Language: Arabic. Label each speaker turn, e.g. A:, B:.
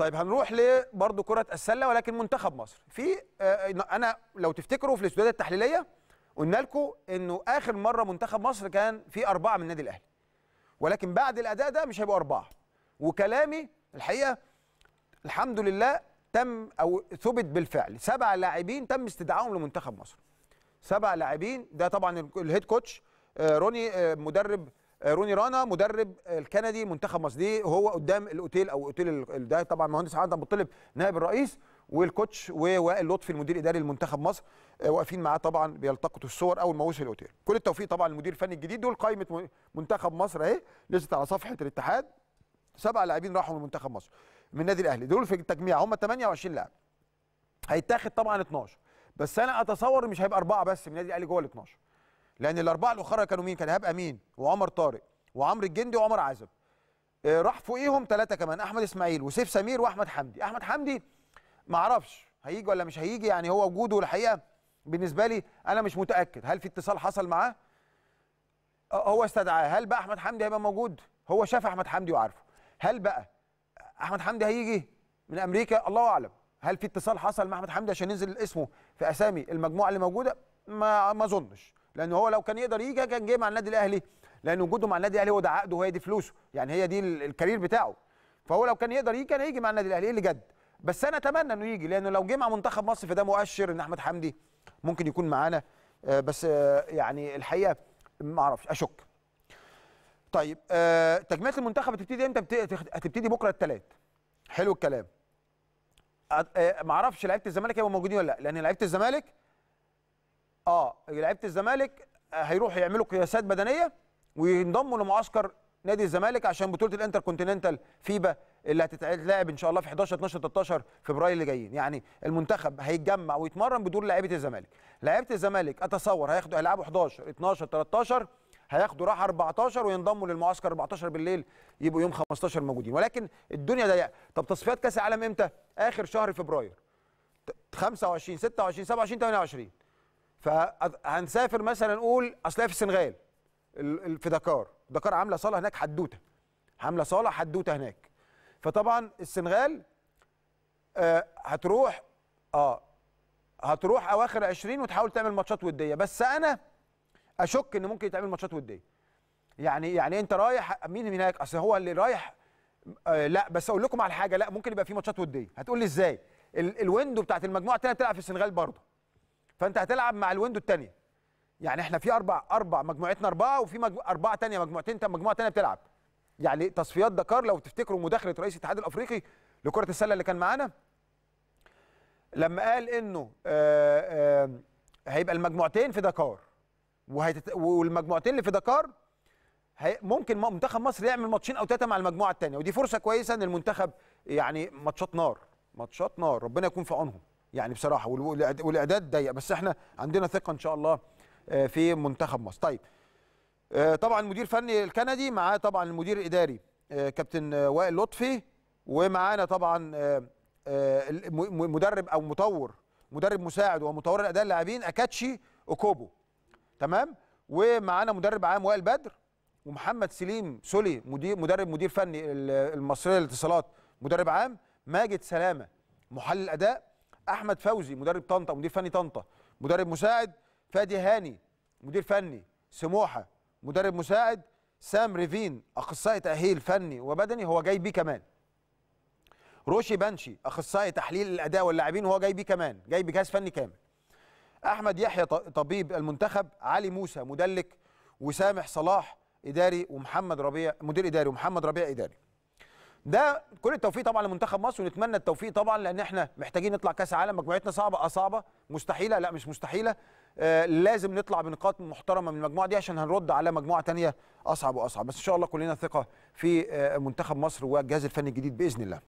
A: طيب هنروح لبرضه كره السله ولكن منتخب مصر في آه، انا لو تفتكروا في الاستوديوهات التحليليه قلنا لكم انه اخر مره منتخب مصر كان في اربعه من النادي الاهلي ولكن بعد الاداء ده مش هيبقوا اربعه وكلامي الحقيقه الحمد لله تم او ثبت بالفعل سبع لاعبين تم استدعائهم لمنتخب مصر سبع لاعبين ده طبعا الهيد آه، كوتش روني آه، مدرب روني رانا مدرب الكندي منتخب مصر دي هو قدام الاوتيل او اوتيل ده طبعا مهندس عادل ابو نائب الرئيس والكوتش ووائل لطفي المدير الاداري لمنتخب مصر آه، واقفين معاه طبعا بيلتقطوا الصور اول ما وصل الاوتيل كل التوفيق طبعا المدير الفني الجديد دول قائمه منتخب مصر اهي نزلت على صفحه الاتحاد سبع لاعبين راحوا من منتخب مصر من النادي الاهلي دول في التجميع هم 28 لاعب هيتاخد طبعا 12 بس انا اتصور مش هيبقى اربعه بس من النادي الاهلي جوه ال 12 لان الاربعه الاخرى كانوا مين كان ايهاب امين وعمر طارق وعمرو الجندي وعمر عزب آه، راح فوقيهم ثلاثه كمان احمد اسماعيل وسيف سمير واحمد حمدي احمد حمدي ما اعرفش هيجي ولا مش هيجي يعني هو وجوده الحقيقه بالنسبه لي انا مش متاكد هل في اتصال حصل معاه هو استدعاه هل بقى احمد حمدي هيبقى موجود هو شاف احمد حمدي وعارفه هل بقى احمد حمدي هيجي من امريكا الله اعلم هل في اتصال حصل مع احمد حمدي عشان ينزل اسمه في اسامي المجموعه اللي موجوده ما ما اظنش لان هو لو كان يقدر يجي كان جه مع النادي الاهلي لان وجوده مع النادي الاهلي هو ده عقده وهي دي فلوسه يعني هي دي الكارير بتاعه فهو لو كان يقدر يجي كان هيجي مع النادي الاهلي ايه اللي جد بس انا اتمنى انه يجي لانه لو جه مع منتخب مصر فده مؤشر ان احمد حمدي ممكن يكون معانا آه، بس آه، يعني الحقيقه ما اعرفش اشك طيب آه، تجميعات المنتخب هتبتدي امتى هتبتدي بكره الثلاث حلو الكلام ما اعرفش لعيبه الزمالك هيبقوا موجودين ولا لا لان لعيبه الزمالك اه لعيبه الزمالك آه، هيروحوا يعملوا قياسات بدنيه وينضموا لمعسكر نادي الزمالك عشان بطوله الانتر كونتيننتال فيبا اللي هتتلعب ان شاء الله في 11 12 13 فبراير اللي جايين يعني المنتخب هيتجمع ويتمرن بدور لعيبه الزمالك لعيبه الزمالك اتصور هياخدوا هيلعبوا 11 12 13 هياخدوا راحه 14 وينضموا للمعسكر 14 بالليل يبقوا يوم 15 موجودين ولكن الدنيا ضيقه طب تصفيات كاس العالم امتى اخر شهر فبراير 25 26 27 28 فهنسافر مثلا نقول اصل في السنغال في دكار دكار عامله صاله هناك حدوته عامله صاله حدوته هناك فطبعا السنغال آه، هتروح اه هتروح اواخر 20 وتحاول تعمل ماتشات وديه بس انا اشك ان ممكن يتعمل ماتشات وديه يعني يعني انت رايح مين هناك اصل هو اللي رايح آه لا بس اقول لكم على حاجه لا ممكن يبقى في ماتشات وديه هتقول لي ازاي الويندو بتاعت المجموعه الثانيه تلعب في السنغال برضه فانت هتلعب مع الويندو الثانيه يعني احنا في اربع اربع مجموعتنا اربعه وفي مجمو... اربعه ثانيه مجموعتين مجموعه ثانيه بتلعب يعني تصفيات دكار لو تفتكروا مداخله رئيس الاتحاد الافريقي لكره السله اللي كان معانا لما قال انه آآ آه، آآ آه، هيبقى المجموعتين في دكار وهيتت... والمجموعتين اللي في دكار هي... ممكن منتخب مصر يعمل ماتشين او ثلاثه مع المجموعه الثانيه ودي فرصه كويسه ان المنتخب يعني ماتشات نار ماتشات نار ربنا يكون في عونهم يعني بصراحه والاعداد ضيق بس احنا عندنا ثقه ان شاء الله آه، في منتخب مصر طيب آه، طبعا المدير الفني الكندي معاه طبعا المدير الاداري آه، كابتن وائل لطفي ومعانا طبعا مدرب او مطور مدرب مساعد ومطور الاداء اللاعبين اكاتشي اوكوبو تمام ومعانا مدرب عام وائل بدر ومحمد سليم سولي مدير مدرب مدير فني المصريه للاتصالات مدرب عام ماجد سلامه محلل اداء احمد فوزي مدرب طنطا مدير فني طنطا مدرب مساعد فادي هاني مدير فني سموحه مدرب مساعد سام ريفين اخصائي تاهيل فني وبدني هو جاي بيه كمان روشي بنشي اخصائي تحليل الاداء واللاعبين هو جاي بيه كمان جاي بجهاز فني كامل احمد يحيى طبيب المنتخب علي موسى مدلك وسامح صلاح اداري ومحمد ربيع مدير اداري ومحمد ربيع اداري ده كل التوفيق طبعا لمنتخب مصر ونتمنى التوفيق طبعا لان احنا محتاجين نطلع كاس عالم مجموعتنا صعبه آه، صعبه مستحيله لا مش مستحيله آه لازم نطلع بنقاط محترمه من المجموعه دي عشان هنرد على مجموعه ثانيه اصعب واصعب بس ان شاء الله كلنا ثقه في آه، منتخب مصر والجهاز الفني الجديد باذن الله